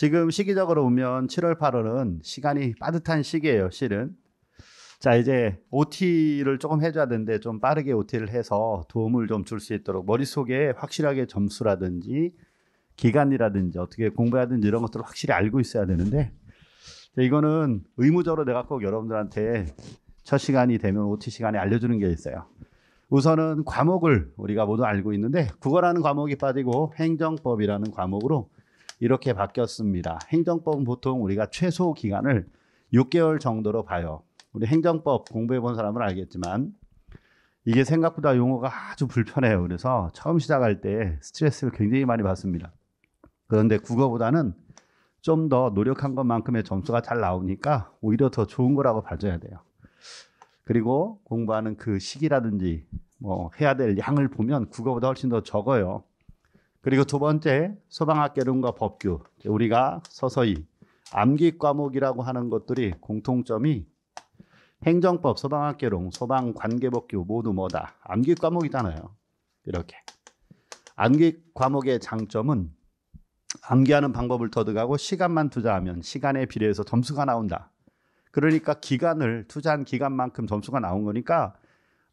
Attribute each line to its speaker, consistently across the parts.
Speaker 1: 지금 시기적으로 보면 7월, 8월은 시간이 빠듯한 시기예요, 실은. 자, 이제 OT를 조금 해줘야 되는데 좀 빠르게 OT를 해서 도움을 좀 줄 수 있도록 머릿속에 확실하게 점수라든지 기간이라든지 어떻게 공부하든지 이런 것들을 확실히 알고 있어야 되는데 이거는 의무적으로 내가 꼭 여러분들한테 첫 시간이 되면 OT 시간에 알려주는 게 있어요. 우선은 과목을 우리가 모두 알고 있는데 국어라는 과목이 빠지고 행정법이라는 과목으로 이렇게 바뀌었습니다. 행정법은 보통 우리가 최소 기간을 6개월 정도로 봐요. 우리 행정법 공부해 본 사람은 알겠지만 이게 생각보다 용어가 아주 불편해요. 그래서 처음 시작할 때 스트레스를 굉장히 많이 받습니다. 그런데 국어보다는 좀 더 노력한 것만큼의 점수가 잘 나오니까 오히려 더 좋은 거라고 봐줘야 돼요. 그리고 공부하는 그 시기라든지 뭐 해야 될 양을 보면 국어보다 훨씬 더 적어요. 그리고 두 번째 소방학개론과 법규 우리가 서서히 암기 과목이라고 하는 것들이 공통점이 행정법, 소방학개론, 소방관계법규 모두 뭐다 암기 과목이잖아요. 이렇게 암기 과목의 장점은 암기하는 방법을 터득하고 시간만 투자하면 시간에 비례해서 점수가 나온다. 그러니까 기간을 투자한 기간만큼 점수가 나온 거니까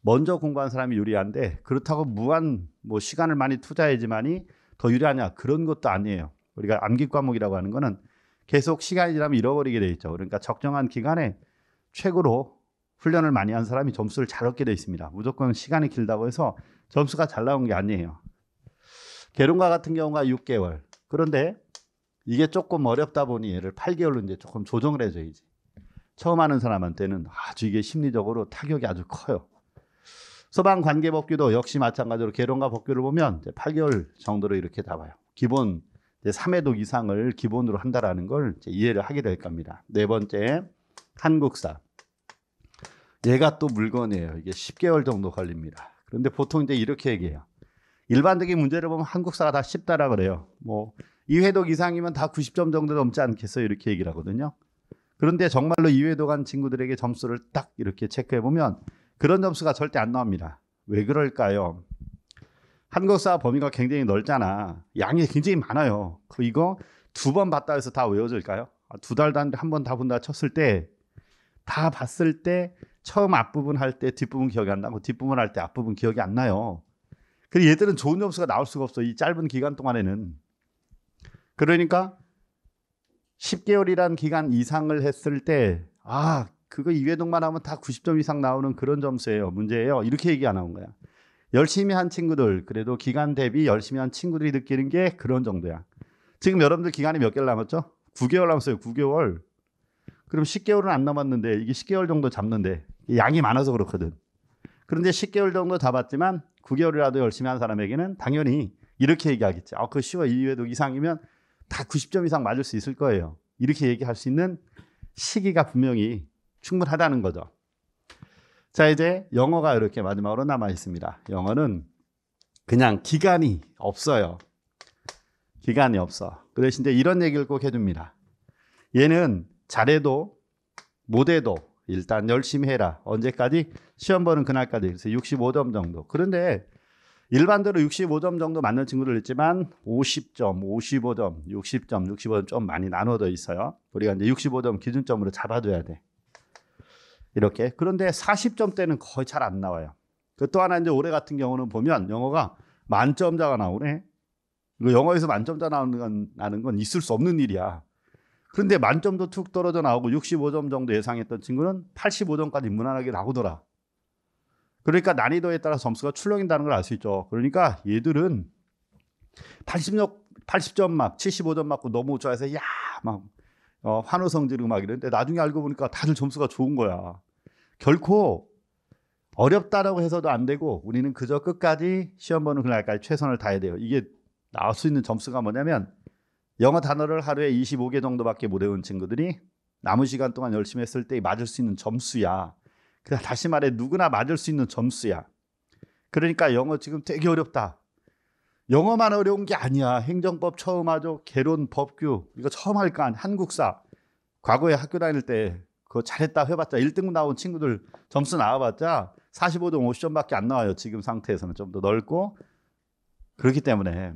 Speaker 1: 먼저 공부한 사람이 유리한데 그렇다고 무한 뭐 시간을 많이 투자해야지만이 더 유리하냐 그런 것도 아니에요. 우리가 암기 과목이라고 하는 거는 계속 시간이 지나면 잃어버리게 돼 있죠. 그러니까 적정한 기간에 최고로 훈련을 많이 한 사람이 점수를 잘 얻게 돼 있습니다. 무조건 시간이 길다고 해서 점수가 잘 나온 게 아니에요. 개론과 같은 경우가 6개월. 그런데 이게 조금 어렵다 보니 얘를 8개월로 이제 조금 조정을 해줘야지. 처음 하는 사람한테는 아주 이게 심리적으로 타격이 아주 커요. 서방 관계법규도 역시 마찬가지로 개론과 법규를 보면 8개월 정도로 이렇게 나와요. 기본 3회독 이상을 기본으로 한다라는 걸 이해를 하게 될 겁니다. 네 번째, 한국사. 얘가 또 물건이에요. 이게 10개월 정도 걸립니다. 그런데 보통 이제 이렇게 얘기해요. 일반적인 문제를 보면 한국사가 다 쉽다라 그래요. 뭐 2회독 이상이면 다 90점 정도 넘지 않겠어요. 이렇게 얘기를 하거든요. 그런데 정말로 2회독 한 친구들에게 점수를 딱 이렇게 체크해 보면 그런 점수가 절대 안 나옵니다. 왜 그럴까요? 한국사 범위가 굉장히 넓잖아. 양이 굉장히 많아요. 그 이거 두 번 봤다 해서 다 외워질까요? 아, 두달 단데 한번 다 본다 쳤을 때 다 봤을 때 처음 앞부분 할 때 뒷부분 기억이 안 나고 뒷부분 할 때 앞부분 기억이 안 나요. 그리고 얘들은 좋은 점수가 나올 수가 없어. 이 짧은 기간 동안에는. 그러니까 10개월이란 기간 이상을 했을 때 아, 그거 이외동만 하면 다 90점 이상 나오는 그런 점수예요. 문제예요. 이렇게 얘기 안 나온 거야. 열심히 한 친구들, 그래도 기간 대비 열심히 한 친구들이 느끼는 게 그런 정도야. 지금 여러분들 기간이 몇 개월 남았죠? 9개월 남았어요. 9개월. 그럼 10개월은 안 남았는데 이게 10개월 정도 잡는데 양이 많아서 그렇거든. 그런데 10개월 정도 잡았지만 9개월이라도 열심히 한 사람에게는 당연히 이렇게 얘기하겠지. 아, 그 쉬워. 2회도 이상이면 다 90점 이상 맞을 수 있을 거예요. 이렇게 얘기할 수 있는 시기가 분명히 충분하다는 거죠. 자, 이제 영어가 이렇게 마지막으로 남아 있습니다. 영어는 그냥 기간이 없어요. 기간이 없어. 그래서 이제 이런 얘기를 꼭 해줍니다. 얘는 잘해도 못해도 일단 열심히 해라. 언제까지? 시험 보는 그날까지. 그래서 65점 정도. 그런데 일반적으로 65점 정도 맞는 친구들 있지만 50점, 55점, 60점, 65점 좀 많이 나눠져 있어요. 우리가 이제 65점 기준점으로 잡아둬야 돼. 이렇게. 그런데 40점대는 거의 잘 안 나와요. 그또 하나 이제 올해 같은 경우는 보면 영어가 만점자가 나오네. 그 영어에서 만점자 나오는 건, 나는 건 있을 수 없는 일이야. 그런데 만점도 툭 떨어져 나오고 65점 정도 예상했던 친구는 85점까지 무난하게 나오더라. 그러니까 난이도에 따라 점수가 출렁인다는 걸 알 수 있죠. 그러니까 얘들은 8 0 80점 막 75점 맞고 너무 좋아해서 야막 어, 환호성 지르고 막 이랬는데 나중에 알고 보니까 다들 점수가 좋은 거야. 결코 어렵다라고 해서도 안 되고 우리는 그저 끝까지 시험 보는 그날까지 최선을 다해야 돼요. 이게 나올 수 있는 점수가 뭐냐면 영어 단어를 하루에 25개 정도밖에 못 외운 친구들이 남은 시간 동안 열심히 했을 때 맞을 수 있는 점수야. 그 다시 말해 누구나 맞을 수 있는 점수야. 그러니까 영어 지금 되게 어렵다. 영어만 어려운 게 아니야. 행정법 처음 하죠. 개론 법규 이거 처음 할거 아니야. 한국사 과거에 학교 다닐 때 그거 잘했다 해봤자 1등 나온 친구들 점수 나와봤자 45점, 50점밖에 안 나와요. 지금 상태에서는 좀 더 넓고 그렇기 때문에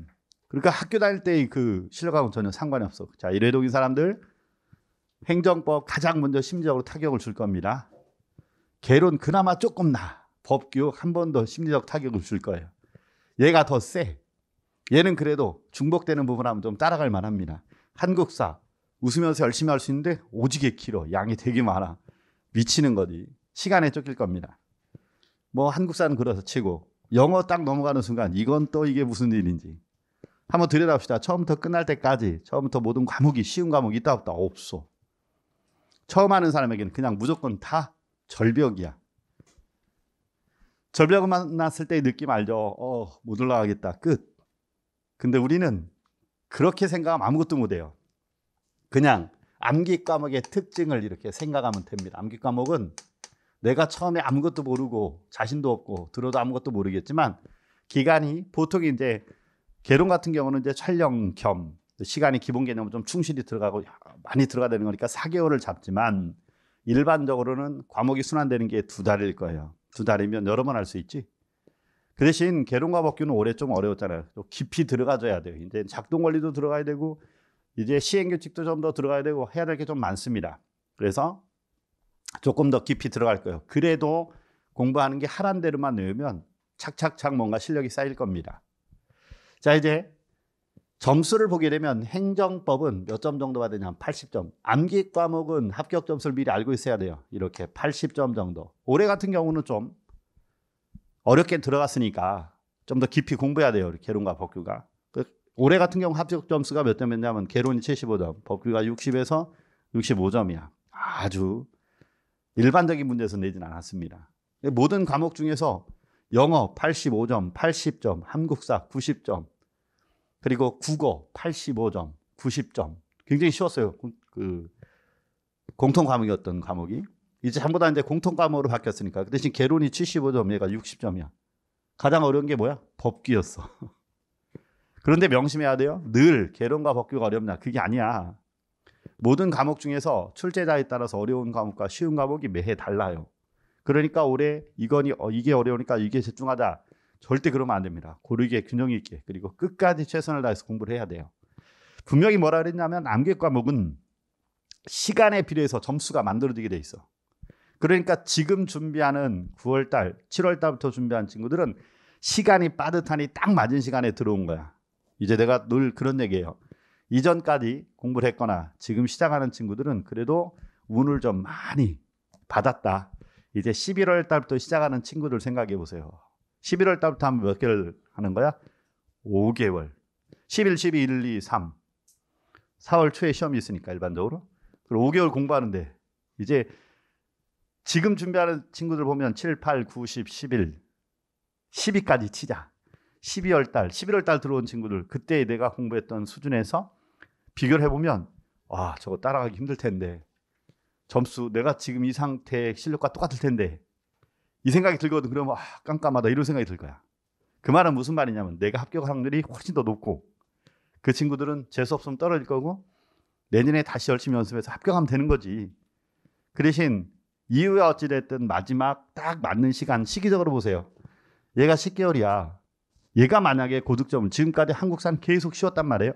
Speaker 1: 그러니까 학교 다닐 때의 그 실력하고는 전혀 상관이 없어. 자, 일회동인 사람들 행정법 가장 먼저 심리적으로 타격을 줄 겁니다. 개론 그나마 조금 나. 법규 한 번 더 심리적 타격을 줄 거예요. 얘가 더 세. 얘는 그래도 중복되는 부분 하면 좀 따라갈 만합니다. 한국사 웃으면서 열심히 할 수 있는데 오지게 길어. 양이 되게 많아. 미치는 거지. 시간에 쫓길 겁니다. 뭐 한국 사는 그래서 치고 영어 딱 넘어가는 순간 이건 또 이게 무슨 일인지 한번 들여다봅시다. 처음부터 끝날 때까지 처음부터 모든 과목이 쉬운 과목이 있다 없다 없어. 처음 하는 사람에게는 그냥 무조건 다 절벽이야. 절벽을 만났을 때의 느낌 알죠? 어, 못 올라가겠다. 끝. 근데 우리는 그렇게 생각하면 아무것도 못 해요. 그냥 암기 과목의 특징을 이렇게 생각하면 됩니다. 암기 과목은 내가 처음에 아무것도 모르고 자신도 없고 들어도 아무것도 모르겠지만 기간이 보통 이제 개론 같은 경우는 이제 촬영 겸 시간이 기본 개념을좀 충실히 들어가고 많이 들어가되는 야 거니까 4개월을 잡지만 일반적으로는 과목이 순환되는 게 두 달일 거예요. 두 달이면 여러 번 할 수 있지. 그 대신 개론과 법규는 올해 좀 어려웠잖아요. 좀 깊이 들어가줘야 돼요. 이제 작동 원리도 들어가야 되고 이제 시행규칙도 좀 더 들어가야 되고 해야 될 게 좀 많습니다. 그래서 조금 더 깊이 들어갈 거예요. 그래도 공부하는 게 하란 대로만 외우면 착착착 뭔가 실력이 쌓일 겁니다. 자, 이제 점수를 보게 되면 행정법은 몇 점 정도 받으냐? 80점. 암기 과목은 합격 점수를 미리 알고 있어야 돼요. 이렇게 80점 정도. 올해 같은 경우는 좀 어렵게 들어갔으니까 좀 더 깊이 공부해야 돼요. 이렇 개론과 법규가. 올해 같은 경우 합격 점수가 몇 점이냐면 개론이 75점, 법규가 60에서 65점이야. 아주 일반적인 문제에서 내진 않았습니다. 모든 과목 중에서 영어 85점, 80점, 한국사 90점, 그리고 국어 85점, 90점. 굉장히 쉬웠어요. 그 공통 과목이었던 과목이. 이제 전부 다 이제 공통 과목으로 바뀌었으니까. 그 대신 개론이 75점, 얘가 60점이야. 가장 어려운 게 뭐야? 법규였어. 그런데 명심해야 돼요. 늘 개론과 법규가 어렵냐? 그게 아니야. 모든 과목 중에서 출제자에 따라서 어려운 과목과 쉬운 과목이 매해 달라요. 그러니까 올해 이건이 어, 이게 어려우니까 이게 집중하자. 절대 그러면 안 됩니다. 고르게 균형 있게 그리고 끝까지 최선을 다해서 공부를 해야 돼요. 분명히 뭐라 그랬냐면 암기 과목은 시간에 비례해서 점수가 만들어지게 돼 있어. 그러니까 지금 준비하는 9월달, 7월달부터 준비한 친구들은 시간이 빠듯하니 딱 맞은 시간에 들어온 거야. 이제 내가 늘 그런 얘기예요. 이전까지 공부를 했거나 지금 시작하는 친구들은 그래도 운을 좀 많이 받았다. 이제 11월 달부터 시작하는 친구들 생각해 보세요. 11월 달부터 하면 몇 개월 하는 거야? 5개월. 11, 12, 1, 2, 3. 4월 초에 시험이 있으니까 일반적으로. 그리고 5개월 공부하는데 이제 지금 준비하는 친구들 보면 7, 8, 9, 10, 11, 12까지 치자. 12월 달, 11월 달 들어온 친구들 그때 내가 공부했던 수준에서 비교를 해보면 와 저거 따라가기 힘들 텐데 점수 내가 지금 이 상태 실력과 똑같을 텐데 이 생각이 들거든 그러면 아 깜깜하다 이런 생각이 들 거야 그 말은 무슨 말이냐면 내가 합격 확률이 훨씬 더 높고 그 친구들은 재수 없으면 떨어질 거고 내년에 다시 열심히 연습해서 합격하면 되는 거지 그 대신 이후에 어찌됐든 마지막 딱 맞는 시간 시기적으로 보세요 얘가 10개월이야 얘가 만약에 고득점을 지금까지 한국산 계속 쉬웠단 말이에요.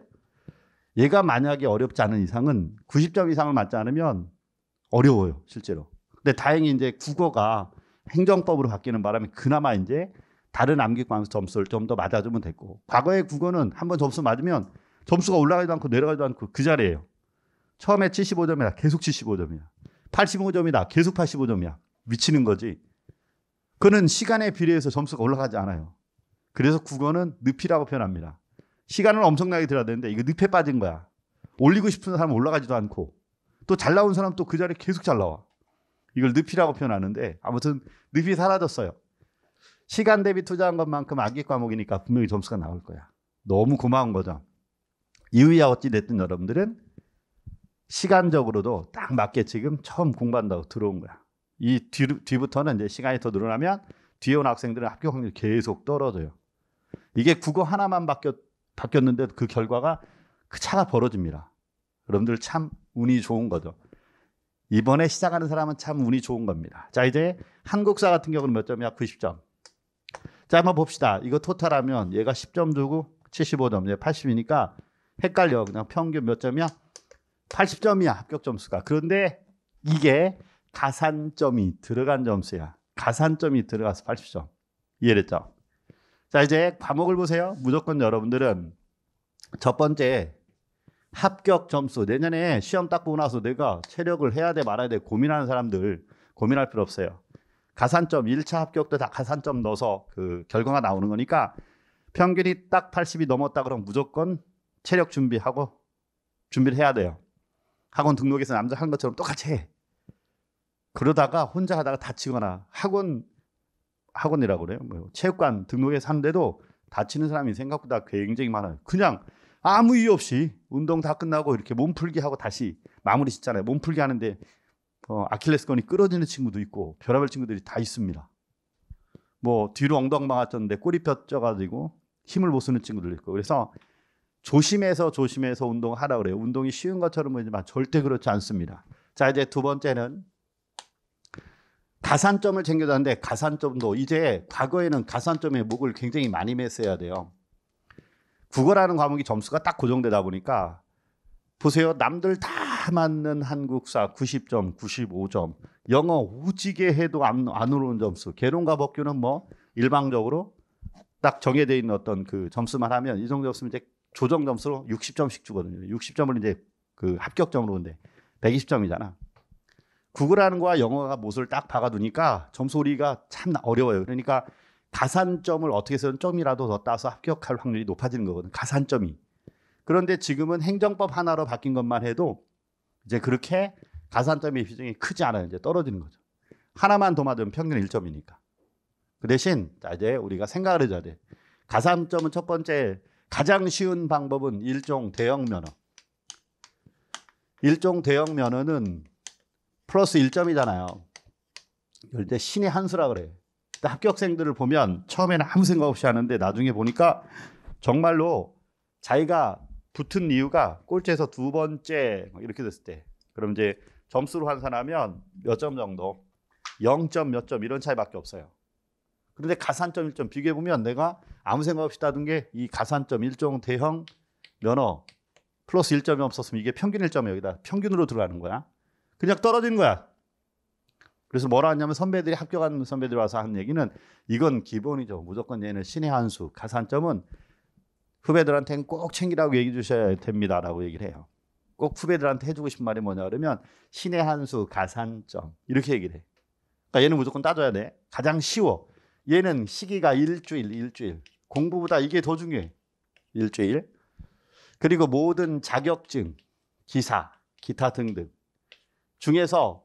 Speaker 1: 얘가 만약에 어렵지 않은 이상은 90점 이상을 맞지 않으면 어려워요, 실제로. 근데 다행히 이제 국어가 행정법으로 바뀌는 바람에 그나마 이제 다른 암기광수 점수를 좀 더 맞아주면 됐고 과거의 국어는 한 번 점수 맞으면 점수가 올라가지도 않고 내려가지도 않고 그자리에요 처음에 75점이다. 계속 75점이야. 85점이다. 계속 85점이야. 미치는 거지. 그는 시간에 비례해서 점수가 올라가지 않아요. 그래서 국어는 늪이라고 표현합니다. 시간을 엄청나게 들어야 되는데 이거 늪에 빠진 거야. 올리고 싶은 사람 올라가지도 않고 또 잘 나온 사람 또 그 자리에 계속 잘 나와. 이걸 늪이라고 표현하는데 아무튼 늪이 사라졌어요. 시간 대비 투자한 것만큼 악기 과목이니까 분명히 점수가 나올 거야. 너무 고마운 거죠. 이유야 어찌 됐든 여러분들은 시간적으로도 딱 맞게 지금 처음 공부한다고 들어온 거야. 이 뒤, 뒤부터는 이제 시간이 더 늘어나면 뒤에 온 학생들은 합격 확률이 계속 떨어져요. 이게 국어 하나만 바뀌었, 바뀌었는데 그 결과가 그 차가 벌어집니다. 여러분들 참 운이 좋은 거죠. 이번에 시작하는 사람은 참 운이 좋은 겁니다. 자, 이제 한국사 같은 경우는 몇 점이야? 90점. 자, 한번 봅시다. 이거 토탈하면 얘가 10점 주고 75점, 얘 80이니까 헷갈려. 그냥 평균 몇 점이야? 80점이야, 합격 점수가. 그런데 이게 가산점이 들어간 점수야. 가산점이 들어가서 80점. 이해됐죠? 자, 이제 과목을 보세요. 무조건 여러분들은 첫 번째 합격 점수. 내년에 시험 딱 보고 나서 내가 체력을 해야 돼 말아야 돼 고민하는 사람들 고민할 필요 없어요. 가산점 1차 합격도 다 가산점 넣어서 그 결과가 나오는 거니까 평균이 딱 80이 넘었다 그럼 무조건 체력 준비하고 준비를 해야 돼요. 학원 등록해서 남자 하는 것처럼 똑같이 해. 그러다가 혼자 하다가 다치거나 학원 학원이라고 그래요. 뭐 체육관 등록해서 하는데도 다치는 사람이 생각보다 굉장히 많아요. 그냥 아무 이유 없이 운동 다 끝나고 이렇게 몸풀기 하고 다시 마무리 짓잖아요. 몸풀기 하는데 어, 아킬레스건이 끌어지는 친구도 있고 별의별 친구들이 다 있습니다. 뭐 뒤로 엉덩방 아쳤는데 꼬리 펴져가지고 힘을 못 쓰는 친구들도 있고 그래서 조심해서 조심해서 운동하라 그래요. 운동이 쉬운 것처럼 보이지만 절대 그렇지 않습니다. 자 이제 두 번째는 가산점을 챙겨줬는데 가산점도 이제 과거에는 가산점에 목을 굉장히 많이 맸어야 돼요. 국어라는 과목이 점수가 딱 고정되다 보니까 보세요. 남들 다 맞는 한국사 90점, 95점. 영어 우지게 해도 안, 안 오르는 점수. 개론과 법규는 뭐 일방적으로 딱 정해져 있는 어떤 그 점수만 하면 이 정도 없으면 이제 조정 점수로 60점씩 주거든요. 60점을 이제 그 합격점으로 근데 120점이잖아. 구글하는 거와 영어가 못을 딱 박아두니까 점소리가 참 어려워요. 그러니까 가산점을 어떻게 해서든 점이라도 더 따서 합격할 확률이 높아지는 거거든요. 가산점이. 그런데 지금은 행정법 하나로 바뀐 것만 해도 이제 그렇게 가산점의 비중이 크지 않아요. 이제 떨어지는 거죠. 하나만 더 맞으면 평균 1점이니까. 그 대신 이제 우리가 생각을 해줘야 돼. 가산점은 첫 번째 가장 쉬운 방법은 일종 대형 면허. 일종 대형 면허는 플러스 1점이잖아요. 이럴 때 신의 한 수라 그래요. 합격생들을 보면 처음에는 아무 생각 없이 하는데 나중에 보니까 정말로 자기가 붙은 이유가 꼴찌에서 두 번째 이렇게 됐을 때 그럼 이제 점수로 환산하면 몇 점 정도 0점 몇 점 이런 차이밖에 없어요. 그런데 가산점 1점 비교해 보면 내가 아무 생각 없이 따둔 게이 가산점 1종 대형 면허 플러스 1점이 없었으면 이게 평균 1점이 여기다 평균으로 들어가는 거야. 그냥 떨어진 거야. 그래서 뭐라 하냐면 선배들이 합격한 선배들 와서 한 얘기는 이건 기본이죠. 무조건 얘는 신의 한 수. 가산점은 후배들한테는 꼭 챙기라고 얘기 해 주셔야 됩니다라고 얘기를 해요. 꼭 후배들한테 해주고 싶은 말이 뭐냐 그러면 신의 한수 가산점 이렇게 얘기를 해. 그러니까 얘는 무조건 따져야 돼. 가장 쉬워. 얘는 시기가 일주일, 일주일. 공부보다 이게 더 중요해. 일주일. 그리고 모든 자격증, 기사, 기타 등등. 중에서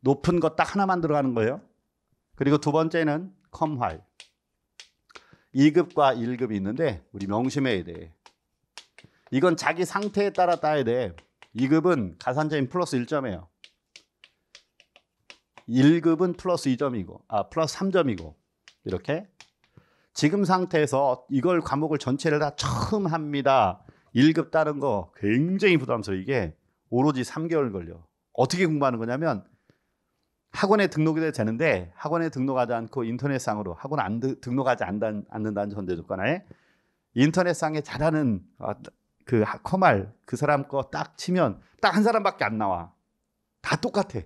Speaker 1: 높은 것 딱 하나만 들어가는 거예요. 그리고 두 번째는 컴활. 2급과 1급이 있는데 우리 명심해야 돼. 이건 자기 상태에 따라 따야 돼. 2급은 가산점인 플러스 1점이에요. 1급은 플러스 2점이고, 아, 플러스 3점이고, 이렇게. 지금 상태에서 이걸 과목을 전체를 다 처음 합니다. 1급 따는 거 굉장히 부담스러워. 이게 오로지 3개월 걸려. 어떻게 공부하는 거냐면 학원에 등록이 돼야 되는데 네. 학원에 등록하지 않고 인터넷상으로 학원 안 등록하지 않단, 않는다는 전제 조건하에 인터넷상에 잘하는 어, 그 커말 그 사람 거 딱 치면 딱 한 사람밖에 안 나와 다 똑같아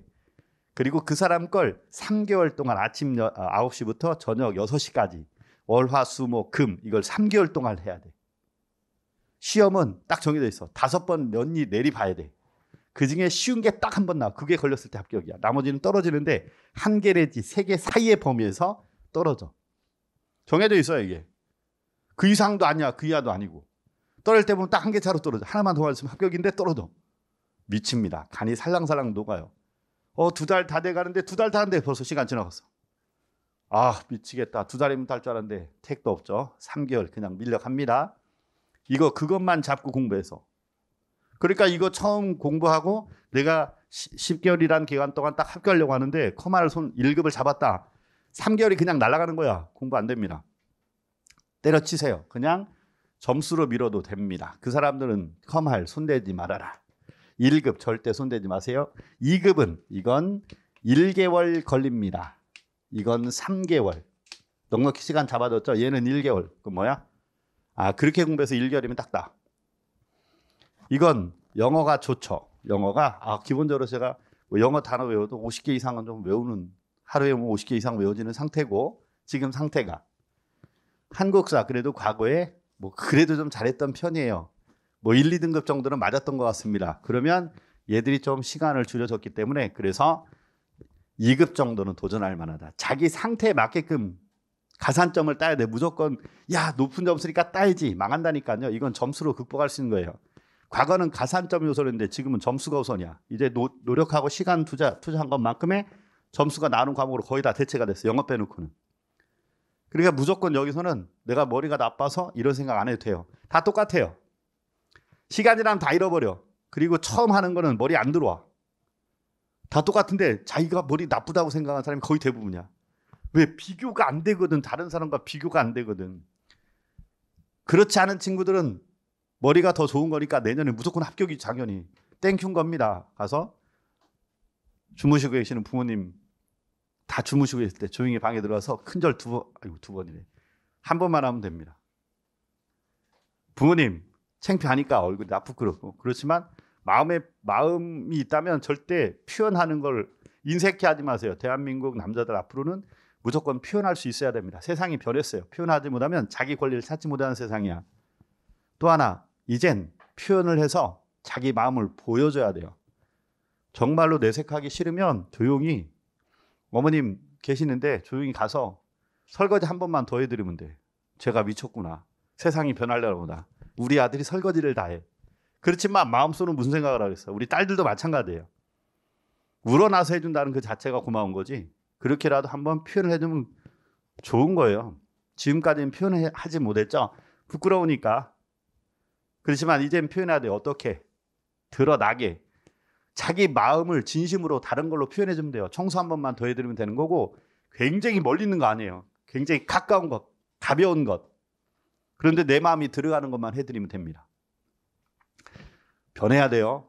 Speaker 1: 그리고 그 사람 걸 3개월 동안 아침 9시부터 어, 저녁 6시까지 월 화 수 목 금 이걸 3개월 동안 해야 돼 시험은 딱 정해져 있어 다섯 번 연이 내리 봐야 돼그 중에 쉬운 게 딱 한 번 나와. 그게 걸렸을 때 합격이야. 나머지는 떨어지는데 한개 내지 세 개 사이의 범위에서 떨어져. 정해져 있어요, 이게. 그 이상도 아니야. 그 이하도 아니고. 떨어질 때 보면 딱 한 개 차로 떨어져. 하나만 더 맞으면 합격인데 떨어져. 미칩니다. 간이 살랑살랑 녹아요. 어, 두 달 다 돼 가는데 두 달다 하는데 벌써 시간 지나갔어. 아, 미치겠다. 두 달이면 달줄 알았는데 택도 없죠. 3개월 그냥 밀려갑니다. 이거 그것만 잡고 공부해서 그러니까 이거 처음 공부하고 내가 1 0개월이란 기간 동안 딱 합격하려고 하는데 커마를 손 1급을 잡았다. 3개월이 그냥 날아가는 거야. 공부 안 됩니다. 때려치세요. 그냥 점수로 밀어도 됩니다. 그 사람들은 컴할 손대지 말아라. 1급 절대 손대지 마세요. 2급은 이건 1개월 걸립니다. 이건 3개월. 넉넉히 시간 잡아뒀죠. 얘는 1개월. 그 뭐야? 아 그렇게 공부해서 1개월이면 딱다. 이건 영어가 좋죠. 영어가 아, 기본적으로 제가 뭐 영어 단어 외워도 50개 이상은 좀 외우는 하루에 뭐 50개 이상 외워지는 상태고 지금 상태가 한국사 그래도 과거에 뭐 그래도 좀 잘했던 편이에요. 뭐 1, 2등급 정도는 맞았던 것 같습니다. 그러면 얘들이 좀 시간을 줄여줬기 때문에 그래서 2급 정도는 도전할 만하다. 자기 상태에 맞게끔 가산점을 따야 돼. 무조건 야 높은 점수니까 따야지 망한다니까요. 이건 점수로 극복할 수 있는 거예요. 과거는 가산점요소선인데 지금은 점수가 우선이야. 이제 노, 력하고 시간 투자, 투자한 것만큼의 점수가 나눈 과목으로 거의 다 대체가 됐어. 영업 빼놓고는. 그러니까 무조건 여기서는 내가 머리가 나빠서 이런 생각 안 해도 돼요. 다 똑같아요. 시간이랑 다 잃어버려. 그리고 처음 하는 거는 머리 안 들어와. 다 똑같은데 자기가 머리 나쁘다고 생각하는 사람이 거의 대부분이야. 왜? 비교가 안 되거든. 다른 사람과 비교가 안 되거든. 그렇지 않은 친구들은 머리가 더 좋은 거니까 내년에 무조건 합격이 작연이 땡큐인 겁니다. 가서 주무시고 계시는 부모님 다 주무시고 있을 때 조용히 방에 들어가서 큰절 두 번, 아이고 두 번이래. 한 번만 하면 됩니다. 부모님, 창피하니까 얼굴이 나쁘고 그렇지만 마음에 마음이 있다면 절대 표현하는 걸 인색해 하지 마세요. 대한민국 남자들 앞으로는 무조건 표현할 수 있어야 됩니다. 세상이 변했어요. 표현하지 못하면 자기 권리를 찾지 못하는 세상이야. 또 하나 이젠 표현을 해서 자기 마음을 보여줘야 돼요. 정말로 내색하기 싫으면 조용히 어머님 계시는데 조용히 가서 설거지 한 번만 더 해드리면 돼. 제가 미쳤구나. 세상이 변하려고 나. 우리 아들이 설거지를 다 해. 그렇지만 마음속으로 무슨 생각을 하겠어. 우리 딸들도 마찬가지예요. 우러나서 해준다는 그 자체가 고마운 거지. 그렇게라도 한번 표현을 해주면 좋은 거예요. 지금까지는 표현하지 못했죠. 부끄러우니까 그렇지만 이젠 표현해야 돼요. 어떻게? 드러나게. 자기 마음을 진심으로 다른 걸로 표현해 주면 돼요. 청소 한 번만 더 해드리면 되는 거고 굉장히 멀리 있는 거 아니에요. 굉장히 가까운 것, 가벼운 것. 그런데 내 마음이 들어가는 것만 해드리면 됩니다. 변해야 돼요.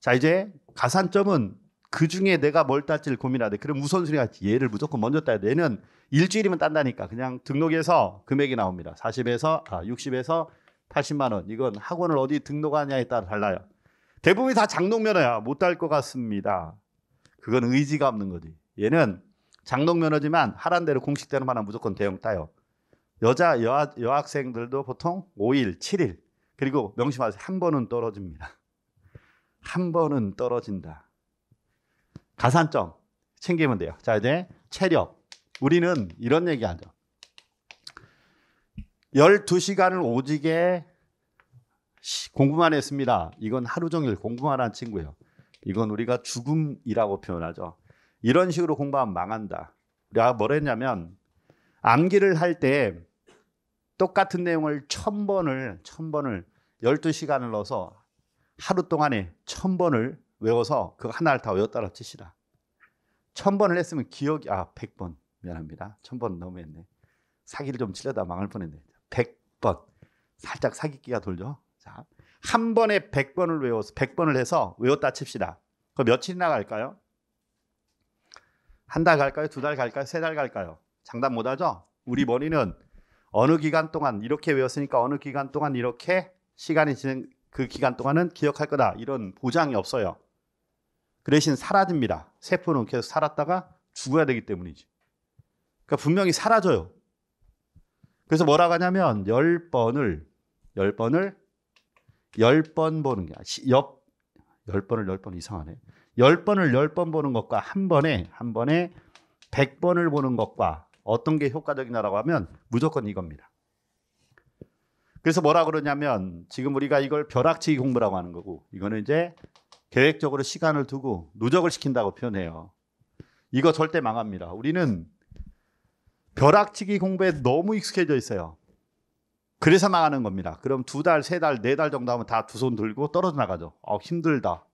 Speaker 1: 자, 이제 가산점은 그 중에 내가 뭘 딸지를 고민하되 그럼 우선순위 가 얘를 무조건 먼저 따야 돼. 얘는 일주일이면 딴다니까 그냥 등록해서 금액이 나옵니다. 40에서 아, 60에서 80만 원. 이건 학원을 어디 등록하냐에 따라 달라요. 대부분이 다 장롱면허야. 못 딸 것 같습니다. 그건 의지가 없는 거지. 얘는 장롱면허지만 하란 대로 공식대로 말하면 무조건 대형 따요. 여자 여하, 여학생들도 보통 5일, 7일 그리고 명심하세요. 한 번은 떨어집니다. 한 번은 떨어진다. 가산점 챙기면 돼요. 자 이제 체력. 우리는 이런 얘기하죠. 12시간을 오지게 공부만 했습니다. 이건 하루 종일 공부만 한 친구예요. 이건 우리가 죽음이라고 표현하죠. 이런 식으로 공부하면 망한다. 우가 뭐라 했냐면 암기를 할 때 똑같은 내용을 천 번을 천 번을 12시간을 넣어서 하루 동안에 천 번을 외워서 그 하나를 다 외웠다라 치시라. 천 번을 했으면 기억이 아, 100번. 미안합니다. 천번 너무 했네. 사기를 좀 치려다 망할 뻔했네. 100번. 살짝 사기끼가 돌죠. 자, 한 번에 100번을 외워서 100번을 해서 외웠다 칩시다. 그 며칠이나 갈까요? 한 달 갈까요? 두 달 갈까요? 세 달 갈까요? 장담 못 하죠? 우리 머리는 어느 기간 동안 이렇게 외웠으니까 어느 기간 동안 이렇게 시간이 지는 그 기간 동안은 기억할 거다. 이런 보장이 없어요. 그 대신 사라집니다. 세포는 계속 살았다가 죽어야 되기 때문이지. 그러니까 분명히 사라져요. 그래서 뭐라고 하냐면 10번을 10번을 10번 보는 게 옆, 10번을 10번 이상하네. 10번을 10번 보는 것과 한 번에 한 번에 100번을 보는 것과 어떤 게 효과적이냐라고 하면 무조건 이겁니다. 그래서 뭐라 그러냐면 지금 우리가 이걸 벼락치기 공부라고 하는 거고 이거는 이제 계획적으로 시간을 두고 누적을 시킨다고 표현해요. 이거 절대 망합니다. 우리는 벼락치기 공부에 너무 익숙해져 있어요. 그래서 망하는 겁니다. 그럼 두 달, 세 달, 네 달 정도 하면 다 두 손 들고 떨어져 나가죠. 어, 힘들다.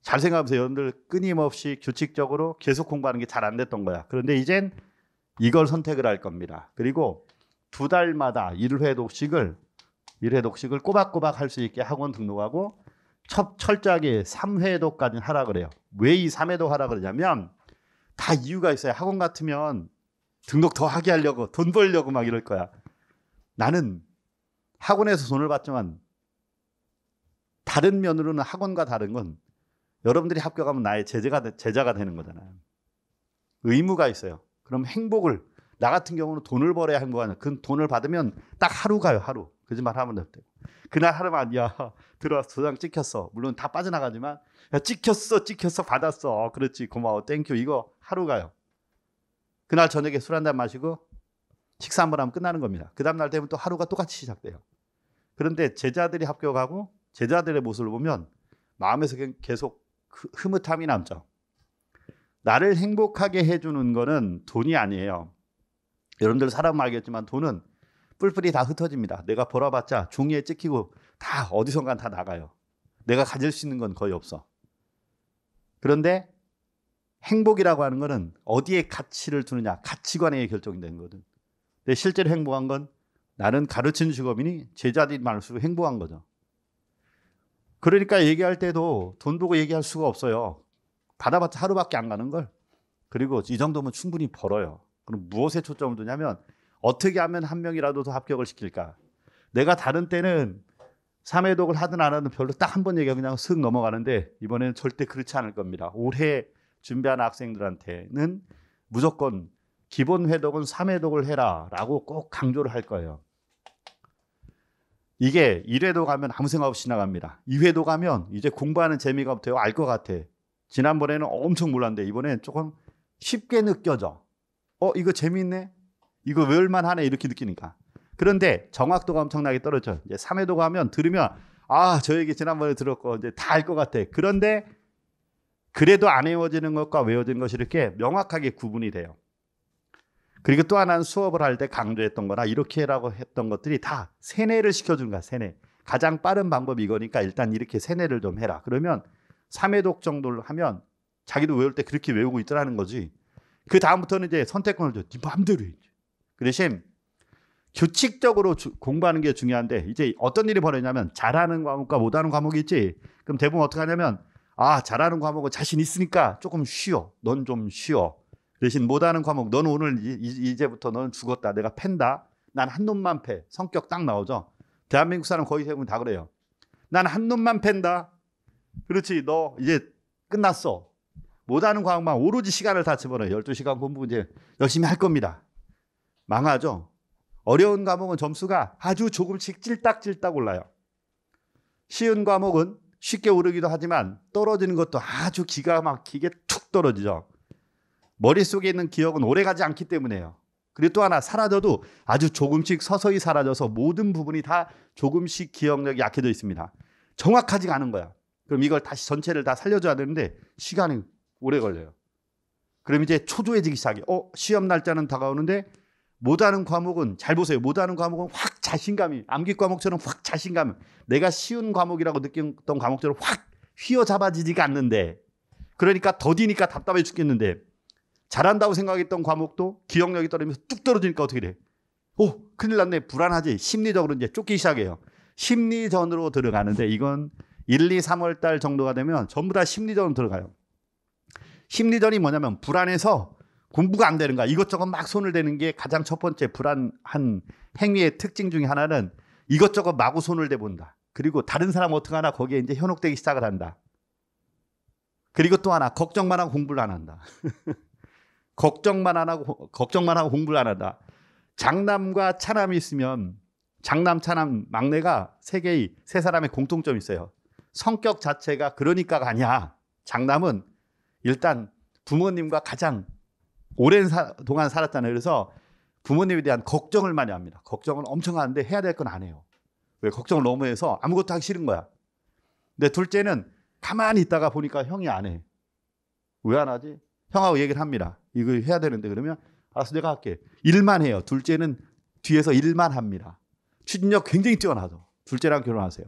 Speaker 1: 잘생각하세요 여러분들 끊임없이 규칙적으로 계속 공부하는 게 잘 안 됐던 거야. 그런데 이젠 이걸 선택을 할 겁니다. 그리고 두 달마다 1회 독식을 1회 독식을 꼬박꼬박 할 수 있게 학원 등록하고 첫, 철저하게 3회도까지 하라 그래요. 왜 이 3회도 하라 그러냐면 다 이유가 있어요. 학원 같으면 등록 더 하게 하려고 돈 벌려고 막 이럴 거야. 나는 학원에서 돈을 받지만 다른 면으로는 학원과 다른 건 여러분들이 합격하면 나의 제재가 제자가 되는 거잖아요. 의무가 있어요. 그럼 행복을 나 같은 경우는 돈을 벌어야 행복하냐. 그 돈을 받으면 딱 하루 가요, 하루. 거짓말 그 하면 안 되고. 그날 하루만, 야, 들어와서 도장 찍혔어. 물론 다 빠져나가지만, 야, 찍혔어, 찍혔어, 받았어. 어, 그렇지, 고마워, 땡큐. 이거 하루 가요. 그날 저녁에 술 한 잔 마시고 식사 한 번 하면 끝나는 겁니다. 그 다음날 되면 또 하루가 똑같이 시작돼요. 그런데 제자들이 합격하고 제자들의 모습을 보면 마음에서 계속 흐뭇함이 남죠. 나를 행복하게 해주는 거는 돈이 아니에요. 여러분들 사람 알겠지만 돈은 뿔뿔이 다 흩어집니다. 내가 벌어봤자 종이에 찍히고 다 어디선가 다 나가요. 내가 가질 수 있는 건 거의 없어. 그런데 행복이라고 하는 것은 어디에 가치를 두느냐, 가치관에 결정된 거든. 근데 실제로 행복한 건 나는 가르친 직업이니 제자들이 많을수록 행복한 거죠. 그러니까 얘기할 때도 돈 보고 얘기할 수가 없어요. 받아봤자 하루밖에 안 가는 걸. 그리고 이 정도면 충분히 벌어요. 그럼 무엇에 초점을 두냐면 어떻게 하면 한 명이라도 더 합격을 시킬까? 내가 다른 때는 3회독을 하든 안 하든 별로 딱 한 번 얘기하고 그냥 슥 넘어가는데 이번에는 절대 그렇지 않을 겁니다. 올해 준비한 학생들한테는 무조건 기본 회독은 3회독을 해라 라고 꼭 강조를 할 거예요. 이게 1회도 가면 아무 생각 없이 지나갑니다. 2회도 가면 이제 공부하는 재미가 없대요. 알 것 같아. 지난번에는 엄청 몰랐는데 이번엔 조금 쉽게 느껴져. 어, 이거 재미있네? 이거 외울만 하네? 이렇게 느끼니까. 그런데 정확도가 엄청나게 떨어져. 이제 3회도 가면 들으면 아, 저 얘기 지난번에 들었고 이제 다 알 것 같아. 그런데 그래도 안 외워지는 것과 외워진 것이 이렇게 명확하게 구분이 돼요. 그리고 또 하나는 수업을 할 때 강조했던 거나 이렇게 라고 했던 것들이 다 세뇌를 시켜준 거야, 세뇌. 가장 빠른 방법이 이거니까 일단 이렇게 세뇌를 좀 해라. 그러면 3회독 정도를 하면 자기도 외울 때 그렇게 외우고 있더라는 거지. 그 다음부터는 이제 선택권을 줘. 네 마음대로 해. 그 대신 규칙적으로 주, 공부하는 게 중요한데 이제 어떤 일이 벌어지냐면 잘하는 과목과 못하는 과목이 있지. 그럼 대부분 어떻게 하냐면 아, 잘하는 과목은 자신 있으니까 조금 쉬어. 넌 좀 쉬어. 대신 못하는 과목, 넌 오늘 이제부터 넌 죽었다. 내가 팬다. 난한 놈만 패. 성격 딱 나오죠. 대한민국 사람 거의 대부분 다 그래요. 난한 놈만 팬다. 그렇지. 너 이제 끝났어. 못하는 과목만 오로지 시간을 다집어넣어 12시간 공부 이제 열심히 할 겁니다. 망하죠. 어려운 과목은 점수가 아주 조금씩 찔딱찔딱 올라요. 쉬운 과목은 쉽게 오르기도 하지만 떨어지는 것도 아주 기가 막히게 툭 떨어지죠. 머릿속에 있는 기억은 오래 가지 않기 때문에요. 그리고 또 하나 사라져도 아주 조금씩 서서히 사라져서 모든 부분이 다 조금씩 기억력이 약해져 있습니다. 정확하지가 않은 거야. 그럼 이걸 다시 전체를 다 살려줘야 되는데 시간이 오래 걸려요. 그럼 이제 초조해지기 시작해. 요 어, 시험 날짜는 다가오는데 못하는 과목은 잘 보세요. 못하는 과목은 확 자신감이 암기 과목처럼 확 자신감. 내가 쉬운 과목이라고 느꼈던 과목처럼 확 휘어잡아지지가 않는데 그러니까 더디니까 답답해 죽겠는데 잘한다고 생각했던 과목도 기억력이 떨어지면서 뚝 떨어지니까 어떻게 돼? 오 큰일 났네 불안하지 심리적으로 이제 쫓기 시작해요. 심리전으로 들어가는데 이건 1, 2, 3월 달 정도가 되면 전부 다 심리전으로 들어가요. 심리전이 뭐냐면 불안해서 공부가 안 되는 가 이것저것 막 손을 대는 게 가장 첫 번째 불안한 행위의 특징 중에 하나는 이것저것 마구 손을 대본다. 그리고 다른 사람 어떻게 하나 거기에 이제 현혹되기 시작을 한다. 그리고 또 하나 걱정만 하고 공부를 안 한다. 걱정만 안 하고 걱정만 하고 공부를 안 한다. 장남과 차남이 있으면 장남 차남 막내가 세 개의 세 사람의 공통점이 있어요. 성격 자체가 그러니까가 아니야. 장남은 일단 부모님과 가장 오랜 사, 동안 살았잖아요. 그래서 부모님에 대한 걱정을 많이 합니다. 걱정을 엄청 하는데 해야 될 건 안 해요. 왜 걱정을 너무 해서 아무것도 하기 싫은 거야. 근데 둘째는 가만히 있다가 보니까 형이 안 해. 왜 안 하지? 형하고 얘기를 합니다. 이거 해야 되는데 그러면 알았어 내가 할게. 일만 해요. 둘째는 뒤에서 일만 합니다. 추진력 굉장히 뛰어나죠. 둘째랑 결혼하세요.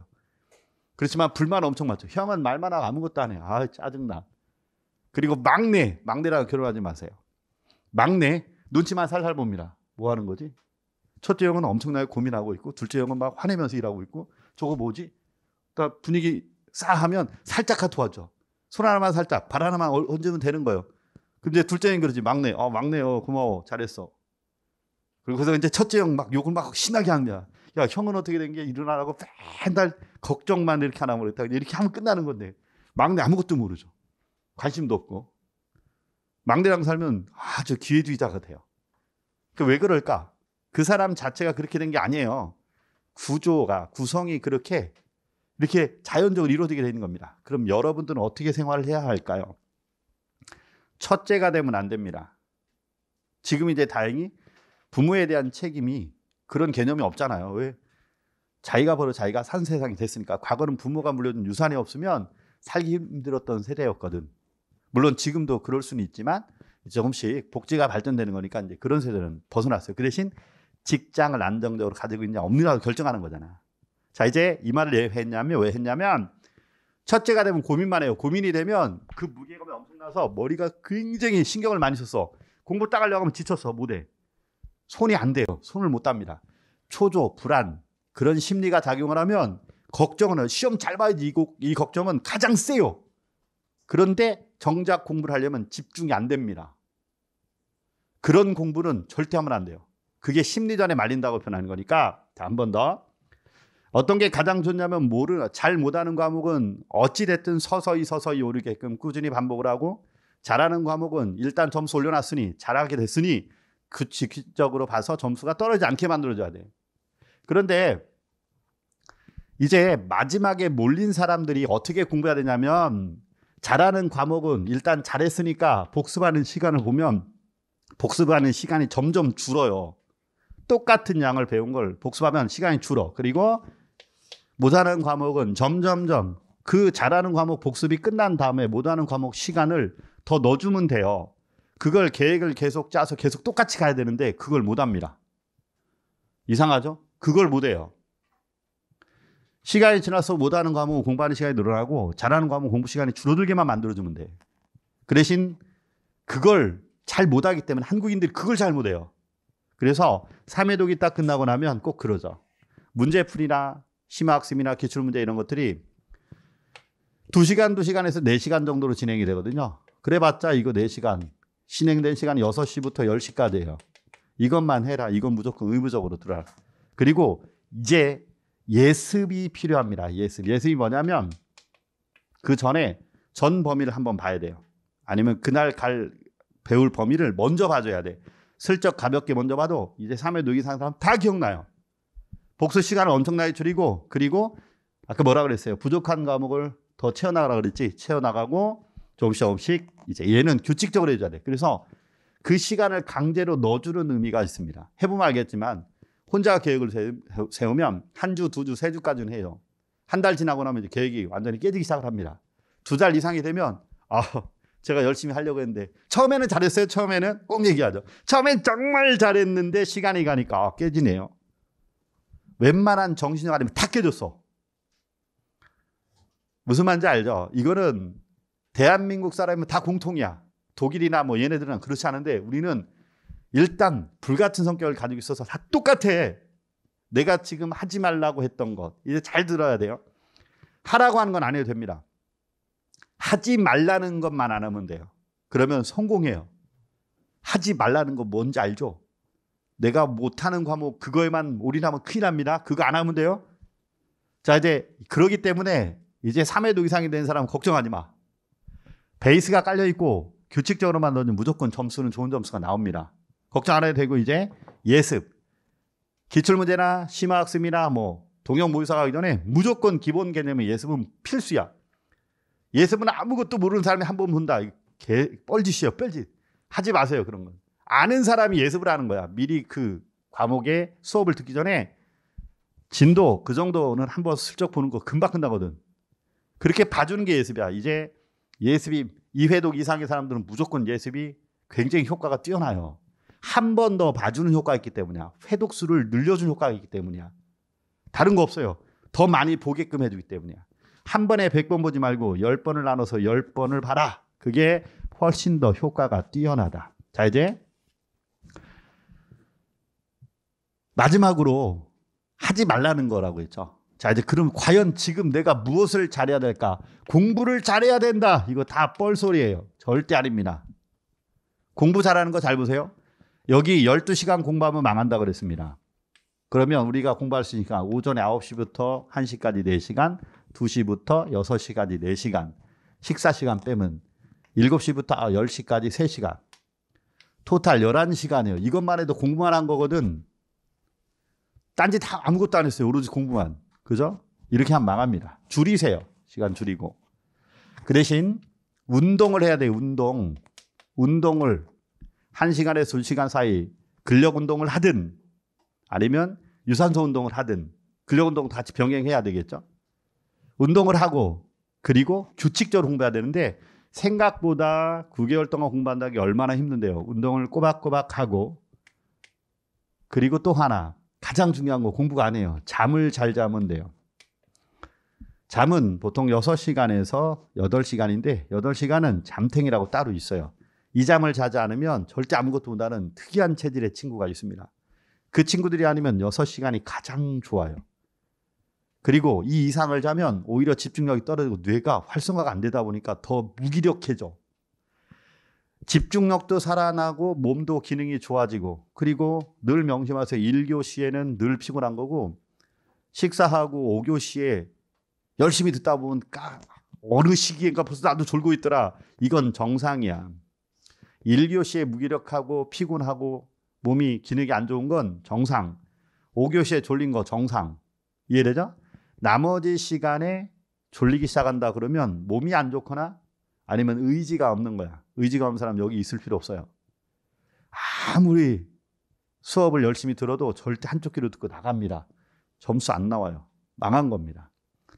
Speaker 1: 그렇지만 불만 엄청 많죠. 형은 말만 하고 아무것도 안 해요. 아 짜증나. 그리고 막내, 막내랑 결혼하지 마세요. 막내 눈치만 살살 봅니다. 뭐 하는 거지? 첫째 형은 엄청나게 고민하고 있고 둘째 형은 막 화내면서 일하고 있고 저거 뭐지? 그러니까 분위기 싸하면 살짝 카톡 하죠. 손 하나만 살짝 발 하나만 얹으면 되는 거예요. 근데 둘째 형이 그러지 막내 어 막내 어 고마워 잘했어. 그리고 그래서 이제 첫째 형 막 욕을 막 신나게 합니다. 야 형은 어떻게 된 게 일어나라고 맨날 걱정만 이렇게 하나 모르겠다. 이렇게 하면 끝나는 건데 막내 아무것도 모르죠. 관심도 없고 망대랑 살면 아주 기회주의자가 돼요. 그 왜 그럴까? 그 사람 자체가 그렇게 된 게 아니에요. 구조가 구성이 그렇게 이렇게 자연적으로 이루어지게 되는 겁니다. 그럼 여러분들은 어떻게 생활을 해야 할까요? 첫째가 되면 안 됩니다. 지금 이제 다행히 부모에 대한 책임이 그런 개념이 없잖아요. 왜? 자기가 바로 자기가 산 세상이 됐으니까 과거는 부모가 물려준 유산이 없으면 살기 힘들었던 세대였거든. 물론 지금도 그럴 수는 있지만 조금씩 복지가 발전되는 거니까 이제 그런 세대는 벗어났어요. 그 대신 직장을 안정적으로 가지고 있냐 없느냐를 결정하는 거잖아. 자 이제 이 말을 왜 했냐면 왜 했냐면 첫째가 되면 고민만 해요. 고민이 되면 그 무게감이 엄청나서 머리가 굉장히 신경을 많이 썼어. 공부 따가려고 하면 지쳐서 못해. 손이 안 돼요. 손을 못 답니다. 초조, 불안 그런 심리가 작용을 하면 걱정은 시험 잘 봐야지 이, 이 걱정은 가장 세요. 그런데 정작 공부를 하려면 집중이 안 됩니다. 그런 공부는 절대 하면 안 돼요. 그게 심리전에 말린다고 표현하는 거니까 한 번 더. 어떤 게 가장 좋냐면 모르 잘 못하는 과목은 어찌 됐든 서서히 서서히 오르게끔 꾸준히 반복을 하고 잘하는 과목은 일단 점수 올려놨으니 잘하게 됐으니 규칙적으로 봐서 점수가 떨어지지 않게 만들어줘야 돼요. 그런데 이제 마지막에 몰린 사람들이 어떻게 공부해야 되냐면 잘하는 과목은 일단 잘했으니까 복습하는 시간을 보면 복습하는 시간이 점점 줄어요. 똑같은 양을 배운 걸 복습하면 시간이 줄어. 그리고 못하는 과목은 점점점 그 잘하는 과목 복습이 끝난 다음에 못하는 과목 시간을 더 넣어주면 돼요. 그걸 계획을 계속 짜서 계속 똑같이 가야 되는데 그걸 못합니다. 이상하죠? 그걸 못해요. 시간이 지나서 못하는 과목 은 공부하는 시간이 늘어나고 잘하는 과목 은 공부 시간이 줄어들게만 만들어주면 돼. 그 대신 그걸 잘 못하기 때문에 한국인들이 그걸 잘 못해요. 그래서 3회독이 딱 끝나고 나면 꼭 그러죠. 문제풀이나 심화학습이나 기출문제 이런 것들이 2시간, 2시간에서 4시간 정도로 진행이 되거든요. 그래봤자 이거 4시간, 진행된 시간이 6시부터 10시까지예요. 이것만 해라. 이건 무조건 의무적으로 들어라. 그리고 이제 예습이 필요합니다. 예습. 예습이 뭐냐면 그 전에 전 범위를 한번 봐야 돼요. 아니면 그날 갈 배울 범위를 먼저 봐줘야 돼. 슬쩍 가볍게 먼저 봐도 이제 3회 누기상 사람 다 기억나요. 복수 시간을 엄청나게 줄이고 그리고 아까 뭐라 그랬어요? 부족한 과목을 더 채워나가라 그랬지. 채워나가고 조금씩 조금씩 이제 얘는 규칙적으로 해줘야 돼. 그래서 그 시간을 강제로 넣어주는 의미가 있습니다. 해보면 알겠지만 혼자 계획을 세우면 한 주, 두 주, 세 주까지는 해요. 한 달 지나고 나면 이제 계획이 완전히 깨지기 시작을 합니다. 두 달 이상이 되면 아, 제가 열심히 하려고 했는데 처음에는 잘했어요. 처음에는 꼭 얘기하죠. 처음엔 정말 잘했는데 시간이 가니까 아, 깨지네요. 웬만한 정신력 아니면 다 깨졌어. 무슨 말인지 알죠? 이거는 대한민국 사람이면다 공통이야. 독일이나 뭐 얘네들은 그렇지 않은데 우리는 일단 불같은 성격을 가지고 있어서 다 똑같아. 내가 지금 하지 말라고 했던 것. 이제 잘 들어야 돼요. 하라고 하는 건 안 해도 됩니다. 하지 말라는 것만 안 하면 돼요. 그러면 성공해요. 하지 말라는 거 뭔지 알죠? 내가 못하는 과목 그거에만 올인하면 큰일 납니다. 그거 안 하면 돼요. 자 이제 그러기 때문에 이제 3회도 이상이 된 사람은 걱정하지 마. 베이스가 깔려 있고 규칙적으로만 넣으면 무조건 점수는 좋은 점수가 나옵니다. 걱정 안 해도 되고 이제 예습. 기출문제나 심화학습이나 뭐 동영 모의사 가기 전에 무조건 기본 개념의 예습은 필수야. 예습은 아무것도 모르는 사람이 한 번 본다. 개, 뻘짓이요, 뻘짓. 하지 마세요, 그런 건. 아는 사람이 예습을 하는 거야. 미리 그 과목의 수업을 듣기 전에 진도 그 정도는 한 번 슬쩍 보는 거 금방 끝나거든. 그렇게 봐주는 게 예습이야. 이제 예습이 2회독 이상의 사람들은 무조건 예습이 굉장히 효과가 뛰어나요. 한번더 봐주는 효과가 있기 때문이야. 회독수를 늘려준 효과가 있기 때문이야. 다른 거 없어요. 더 많이 보게끔 해주기 때문이야. 한 번에 100번 보지 말고 10번을 나눠서 10번을 봐라. 그게 훨씬 더 효과가 뛰어나다. 자, 이제 마지막으로 하지 말라는 거라고 했죠. 자, 이제 그럼 과연 지금 내가 무엇을 잘해야 될까? 공부를 잘해야 된다. 이거 다 뻘소리예요. 절대 아닙니다. 공부 잘하는 거 잘 보세요. 여기 12시간 공부하면 망한다 그랬습니다. 그러면 우리가 공부할 수 있으니까 오전에 9시부터 1시까지 4시간, 2시부터 6시까지 4시간, 식사 시간 빼면 7시부터 10시까지 아, 3시간. 토탈 11시간이에요. 이것만 해도 공부만 한 거거든. 딴지 다 아무것도 안 했어요. 오로지 공부만. 그죠? 이렇게 하면 망합니다. 줄이세요. 시간 줄이고. 그 대신 운동을 해야 돼요. 운동. 운동을 1시간에서 2시간 사이 근력 운동을 하든 아니면 유산소 운동을 하든 근력 운동 같이 병행해야 되겠죠. 운동을 하고 그리고 규칙적으로 공부해야 되는데 생각보다 9개월 동안 공부한다기 얼마나 힘든데요. 운동을 꼬박꼬박 하고 그리고 또 하나 가장 중요한 거 공부가 아니에요. 잠을 잘 자면 돼요. 잠은 보통 6시간에서 8시간인데 8시간은 잠탱이라고 따로 있어요. 이 잠을 자지 않으면 절대 아무것도 못하는 특이한 체질의 친구가 있습니다. 그 친구들이 아니면 6시간이 가장 좋아요. 그리고 이 이상을 자면 오히려 집중력이 떨어지고 뇌가 활성화가 안 되다 보니까 더 무기력해져. 집중력도 살아나고 몸도 기능이 좋아지고 그리고 늘 명심하세요. 1교시에는 늘 피곤한 거고 식사하고 5교시에 열심히 듣다 보면 까 어느 시기인가 벌써 나도 졸고 있더라. 이건 정상이야. 1교시에 무기력하고 피곤하고 몸이 기능이 안 좋은 건 정상. 5교시에 졸린 거 정상. 이해되죠? 나머지 시간에 졸리기 시작한다 그러면 몸이 안 좋거나 아니면 의지가 없는 거야. 의지가 없는 사람 여기 있을 필요 없어요. 아무리 수업을 열심히 들어도 절대 한쪽 귀로 듣고 나갑니다. 점수 안 나와요. 망한 겁니다.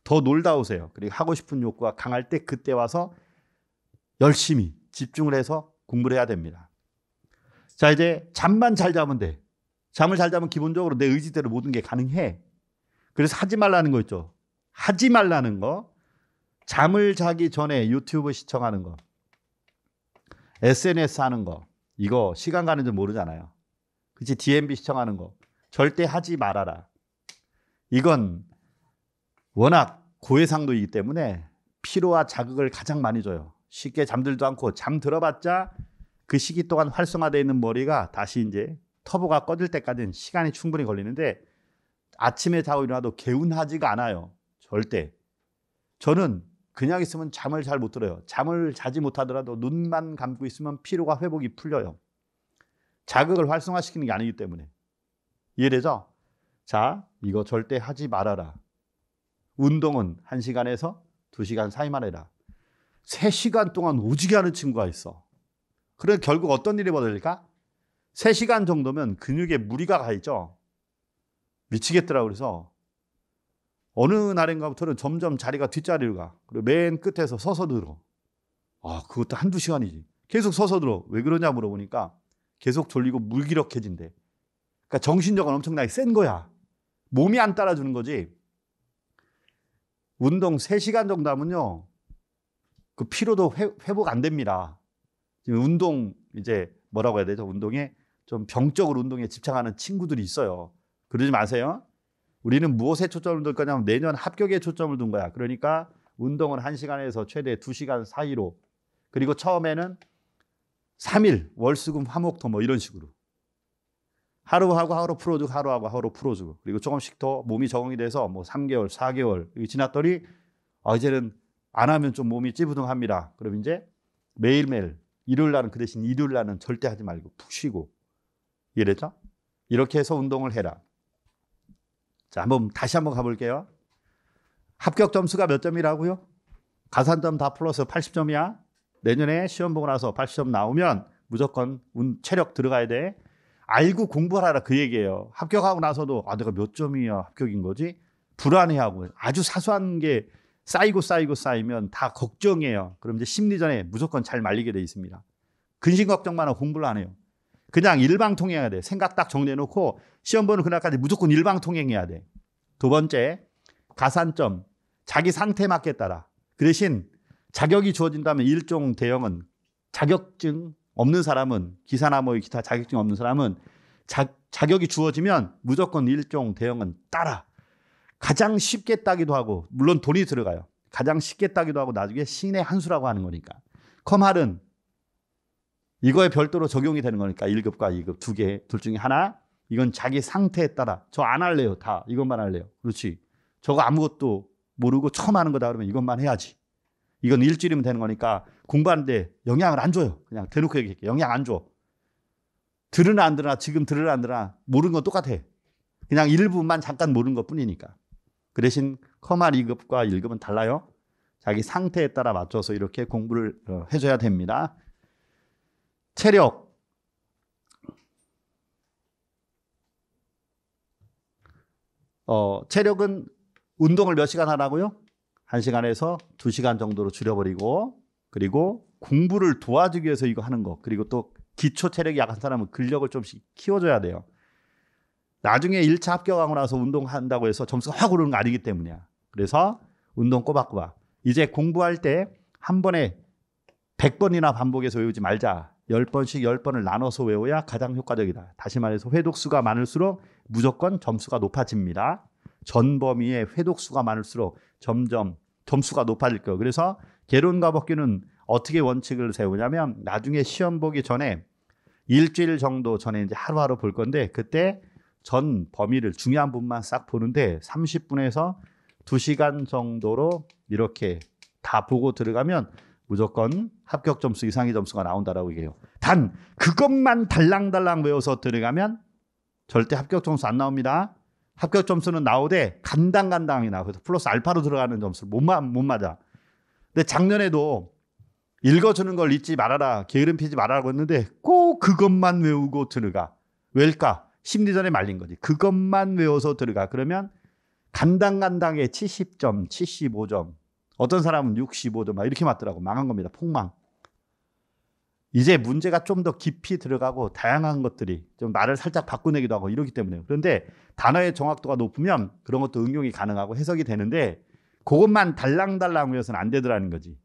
Speaker 1: 더 놀다 오세요. 그리고 하고 싶은 욕구가 강할 때 그때 와서 열심히 집중을 해서 공부를 해야 됩니다. 자, 이제 잠만 잘 자면 돼. 잠을 잘 자면 기본적으로 내 의지대로 모든 게 가능해. 그래서 하지 말라는 거 있죠. 하지 말라는 거. 잠을 자기 전에 유튜브 시청하는 거. SNS 하는 거. 이거 시간 가는 줄 모르잖아요. 그치? DMB 시청하는 거. 절대 하지 말아라. 이건 워낙 고해상도이기 때문에 피로와 자극을 가장 많이 줘요. 쉽게 잠들도 않고 잠 들어봤자 그 시기 동안 활성화되어 있는 머리가 다시 이제 터보가 꺼질 때까지는 시간이 충분히 걸리는데 아침에 자고 일어나도 개운하지가 않아요. 절대. 저는 그냥 있으면 잠을 잘 못 들어요. 잠을 자지 못하더라도 눈만 감고 있으면 피로가 회복이 풀려요. 자극을 활성화시키는 게 아니기 때문에. 이해되죠? 자, 이거 절대 하지 말아라. 운동은 1시간에서 2시간 사이만 해라. 3시간 동안 오지게 하는 친구가 있어. 그래 결국 어떤 일이 벌어질까? 3시간 정도면 근육에 무리가 가 있죠. 미치겠더라 그래서 어느 날인가부터는 점점 자리가 뒷자리로 가. 그리고 맨 끝에서 서서 들어. 아, 그것도 한두 시간이지. 계속 서서 들어. 왜 그러냐 물어보니까 계속 졸리고 물기력해진대. 그러니까 정신력은 엄청나게 센 거야. 몸이 안 따라주는 거지. 운동 3시간 정도 하면요. 그 피로도 회, 회복 안 됩니다. 지금 운동 이제 뭐라고 해야 되죠? 운동에 좀 병적으로 운동에 집착하는 친구들이 있어요. 그러지 마세요. 우리는 무엇에 초점을 둘 거냐면 내년 합격에 초점을 둔 거야. 그러니까 운동은 1시간에서 최대 2시간 사이로 그리고 처음에는 3일 월수금 화목토 뭐 이런 식으로 하루하고 하루 풀어주고 하루하고 하루 풀어주고 그리고 조금씩 더 몸이 적응이 돼서 뭐3개월4개월 지났더니 어, 이제는 안 하면 좀 몸이 찌부둥합니다. 그럼 이제 매일매일 일요일 날은 그 대신 일요일 날은 절대 하지 말고 푹 쉬고 이랬죠? 이렇게 해서 운동을 해라. 자, 한번 다시 한번 가볼게요. 합격 점수가 몇 점이라고요? 가산점 다 플러스 80점이야. 내년에 시험 보고 나서 80점 나오면 무조건 운, 체력 들어가야 돼. 알고 공부 하라 그 얘기예요. 합격하고 나서도 아 내가 몇 점이야 합격인 거지? 불안해하고 아주 사소한 게 쌓이고 쌓이고 쌓이면 다걱정해요 그럼 이제 심리전에 무조건 잘 말리게 돼 있습니다. 근심 걱정만 하고 공부를 안 해요. 그냥 일방통행해야 돼. 생각 딱 정리해놓고 시험 보는 그날까지 무조건 일방통행해야 돼. 두 번째, 가산점. 자기 상태 에 맞게 따라. 그 대신 자격이 주어진다면 일종 대형은 자격증 없는 사람은 기사나 뭐 기타 자격증 없는 사람은 자, 자격이 주어지면 무조건 일종 대형은 따라. 가장 쉽게 따기도 하고 물론 돈이 들어가요. 가장 쉽게 따기도 하고 나중에 신의 한수라고 하는 거니까. 컴활은 이거에 별도로 적용이 되는 거니까 1급과 2급 두 개, 둘 중에 하나. 이건 자기 상태에 따라 저 안 할래요. 다 이것만 할래요. 그렇지. 저거 아무것도 모르고 처음 하는 거다 그러면 이것만 해야지. 이건 일주일이면 되는 거니까 공부하는데 영향을 안 줘요. 그냥 대놓고 얘기할게. 영향 안 줘. 들으나 안 들으나 지금 들으나 안 들으나 모르는 건 똑같아. 그냥 일부만 분 잠깐 모르는 것 뿐이니까. 그 대신 커말 2급과 1급은 달라요. 자기 상태에 따라 맞춰서 이렇게 공부를 어, 해줘야 됩니다. 체력. 어, 체력은 운동을 몇 시간 하라고요? 1시간에서 2시간 정도로 줄여버리고, 그리고 공부를 도와주기 위해서 이거 하는 거, 그리고 또 기초 체력이 약한 사람은 근력을 좀씩 키워줘야 돼요. 나중에 1차 합격하고 나서 운동한다고 해서 점수가 확 오르는 거 아니기 때문이야. 그래서 운동 꼬박꼬박. 이제 공부할 때 한 번에 100번이나 반복해서 외우지 말자. 10번씩 10번을 나눠서 외워야 가장 효과적이다. 다시 말해서 회독수가 많을수록 무조건 점수가 높아집니다. 전 범위에 회독수가 많을수록 점점 점수가 높아질 거예요. 그래서 개론과 법규는 어떻게 원칙을 세우냐면 나중에 시험 보기 전에 일주일 정도 전에 이제 하루하루 볼 건데 그때 전 범위를 중요한 부분만 싹 보는데 30분에서 2시간 정도로 이렇게 다 보고 들어가면 무조건 합격 점수 이상의 점수가 나온다라고 얘기해요. 단 그것만 달랑달랑 외워서 들어가면 절대 합격 점수 안 나옵니다. 합격 점수는 나오되 간당간당이 나와서 플러스 알파로 들어가는 점수를 못, 마, 못 맞아. 근데 작년에도 읽어주는 걸 잊지 말아라 게으름 피지 말라고 했는데 꼭 그것만 외우고 들어가. 왜일까? 심리전에 말린 거지. 그것만 외워서 들어가. 그러면 간당간당에 70점, 75점. 어떤 사람은 65점 막 이렇게 맞더라고. 망한 겁니다. 폭망. 이제 문제가 좀 더 깊이 들어가고 다양한 것들이 좀 말을 살짝 바꾸내기도 하고 이러기 때문에 그런데 단어의 정확도가 높으면 그런 것도 응용이 가능하고 해석이 되는데 그것만 달랑달랑 외워서는 안 되더라는 거지.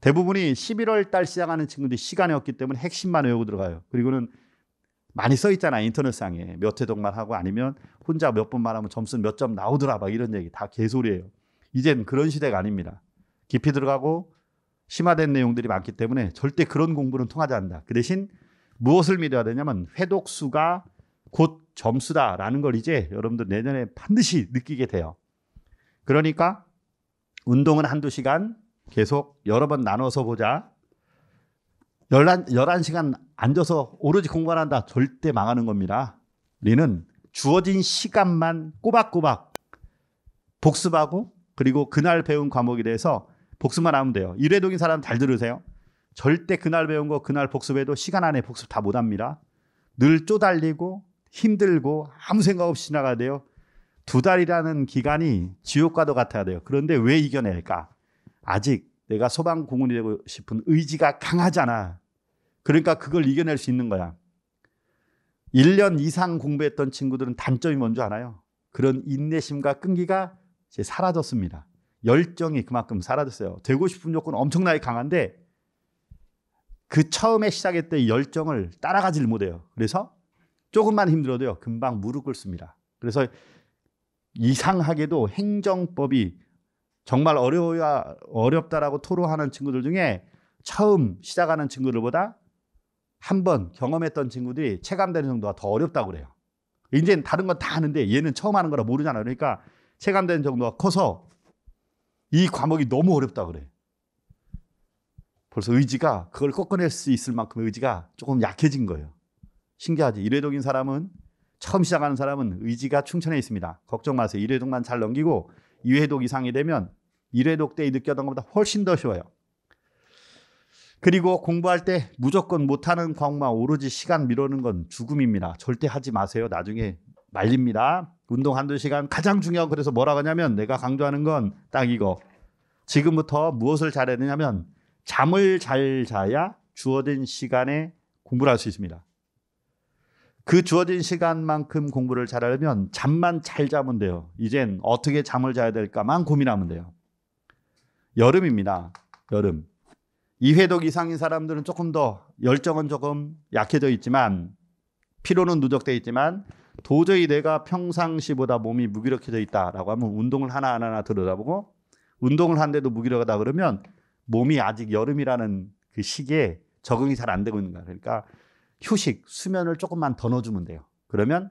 Speaker 1: 대부분이 11월 달 시작하는 친구들이 시간이 없기 때문에 핵심만 외우고 들어가요. 그리고는 많이 써 있잖아 인터넷상에 몇 회동만 하고 아니면 혼자 몇 번만 하면 점수 몇 점 나오더라 막 이런 얘기 다 개소리예요. 이젠 그런 시대가 아닙니다. 깊이 들어가고 심화된 내용들이 많기 때문에 절대 그런 공부는 통하지 않는다. 그 대신 무엇을 믿어야 되냐면 회독수가 곧 점수다라는 걸 이제 여러분들 내년에 반드시 느끼게 돼요. 그러니까 운동은 한두 시간 계속 여러 번 나눠서 보자. 열한 11시간 앉아서 오로지 공부만 한다. 절대 망하는 겁니다. 우리는 주어진 시간만 꼬박꼬박 복습하고 그리고 그날 배운 과목에 대해서 복습만 하면 돼요. 일회동인 사람 잘 들으세요. 절대 그날 배운 거 그날 복습해도 시간 안에 복습 다 못 합니다. 늘 쪼달리고 힘들고 아무 생각 없이 지나가야 돼요. 두 달이라는 기간이 지옥과도 같아야 돼요. 그런데 왜 이겨낼까? 아직 내가 소방공군이 되고 싶은 의지가 강하잖아. 그러니까 그걸 이겨낼 수 있는 거야. 1년 이상 공부했던 친구들은 단점이 뭔지 알아요? 그런 인내심과 끈기가 이제 사라졌습니다. 열정이 그만큼 사라졌어요. 되고 싶은 욕구는 엄청나게 강한데 그 처음에 시작했던 열정을 따라가질 못해요. 그래서 조금만 힘들어도요, 금방 무릎 꿇습니다. 그래서 이상하게도 행정법이 정말 어려워야 어렵다라고 토로하는 친구들 중에 처음 시작하는 친구들보다 한 번 경험했던 친구들이 체감되는 정도가 더 어렵다고 그래요. 이제는 다른 건다 아는데 얘는 처음 하는 거라 모르잖아요. 그러니까 체감되는 정도가 커서 이 과목이 너무 어렵다 그래. 벌써 의지가 그걸 꺾어낼 수 있을 만큼 의지가 조금 약해진 거예요. 신기하지. 일회독인 사람은 처음 시작하는 사람은 의지가 충천해 있습니다. 걱정 마세요. 일회독만 잘 넘기고 2회독 이상이 되면 1회독 때 느꼈던 것보다 훨씬 더 쉬워요. 그리고 공부할 때 무조건 못하는 과목만 오로지 시간 미루는 건 죽음입니다. 절대 하지 마세요. 나중에 말립니다. 운동 한두 시간 가장 중요한 그래서 뭐라고 하냐면 내가 강조하는 건 딱 이거. 지금부터 무엇을 잘해야 되냐면 잠을 잘 자야 주어진 시간에 공부를 할 수 있습니다. 그 주어진 시간만큼 공부를 잘하려면 잠만 잘 자면 돼요. 이젠 어떻게 잠을 자야 될까만 고민하면 돼요. 여름입니다. 여름. 2회독 이상인 사람들은 조금 더 열정은 조금 약해져 있지만 피로는 누적돼 있지만 도저히 내가 평상시보다 몸이 무기력해져 있다라고 하면 운동을 하나하 하나 들여다보고 운동을 한데도 무기력하다 그러면 몸이 아직 여름이라는 그 시기에 적응이 잘 안 되고 있는 거야. 그러니까 휴식, 수면을 조금만 더 넣어주면 돼요. 그러면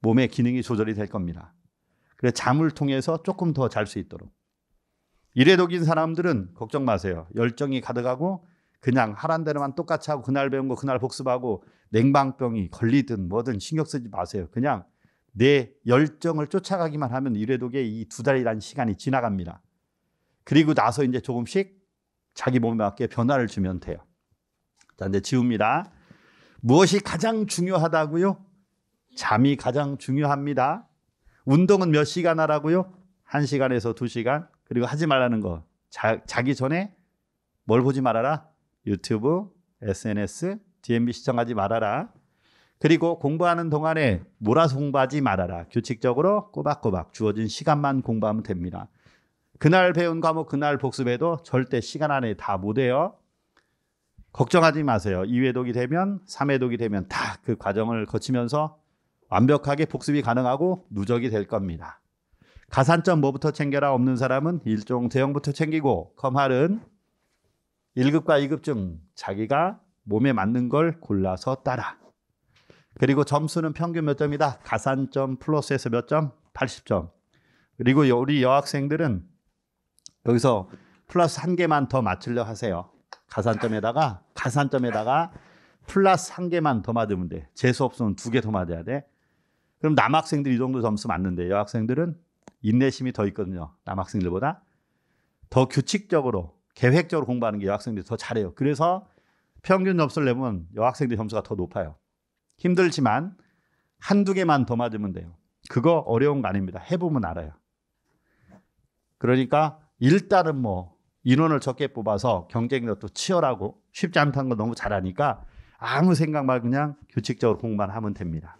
Speaker 1: 몸의 기능이 조절이 될 겁니다. 그래서 잠을 통해서 조금 더 잘 수 있도록. 이래독인 사람들은 걱정 마세요. 열정이 가득하고 그냥 하란 대로만 똑같이 하고 그날 배운 거 그날 복습하고 냉방병이 걸리든 뭐든 신경 쓰지 마세요. 그냥 내 열정을 쫓아가기만 하면 이래독의이 두 달이라는 시간이 지나갑니다. 그리고 나서 이제 조금씩 자기 몸에 맞게 변화를 주면 돼요. 자, 이제 지웁니다. 무엇이 가장 중요하다고요? 잠이 가장 중요합니다. 운동은 몇 시간 하라고요? 1시간에서 2시간. 그리고 하지 말라는 거. 자, 자기 전에 뭘 보지 말아라? 유튜브, SNS, DMB 시청하지 말아라. 그리고 공부하는 동안에 몰아서 공부하지 말아라. 규칙적으로 꼬박꼬박 주어진 시간만 공부하면 됩니다. 그날 배운 과목 그날 복습해도 절대 시간 안에 다 못해요. 걱정하지 마세요. 2회독이 되면 3회독이 되면 다 그 과정을 거치면서 완벽하게 복습이 가능하고 누적이 될 겁니다. 가산점 뭐부터 챙겨라 없는 사람은 일종 대형부터 챙기고 컴활은 1급과 2급 중 자기가 몸에 맞는 걸 골라서 따라. 그리고 점수는 평균 몇 점이다. 가산점 플러스에서 몇 점? 80점. 그리고 우리 여학생들은 여기서 플러스 한 개만 더 맞추려 하세요. 가산점에다가 가산점에다가 플러스 한 개만 더 맞으면 돼. 재수 없으면 두 개 더 맞아야 돼. 그럼 남학생들이 이 정도 점수 맞는데 여학생들은 인내심이 더 있거든요. 남학생들보다 더 규칙적으로 계획적으로 공부하는 게 여학생들이 더 잘해요. 그래서 평균 점수를 내면 여학생들 점수가 더 높아요. 힘들지만 한두 개만 더 맞으면 돼요. 그거 어려운 거 아닙니다. 해보면 알아요. 그러니까 일단은 뭐 인원을 적게 뽑아서 경쟁력도 치열하고 쉽지 않다는 걸 너무 잘하니까 아무 생각 말 그냥 규칙적으로 공부만 하면 됩니다.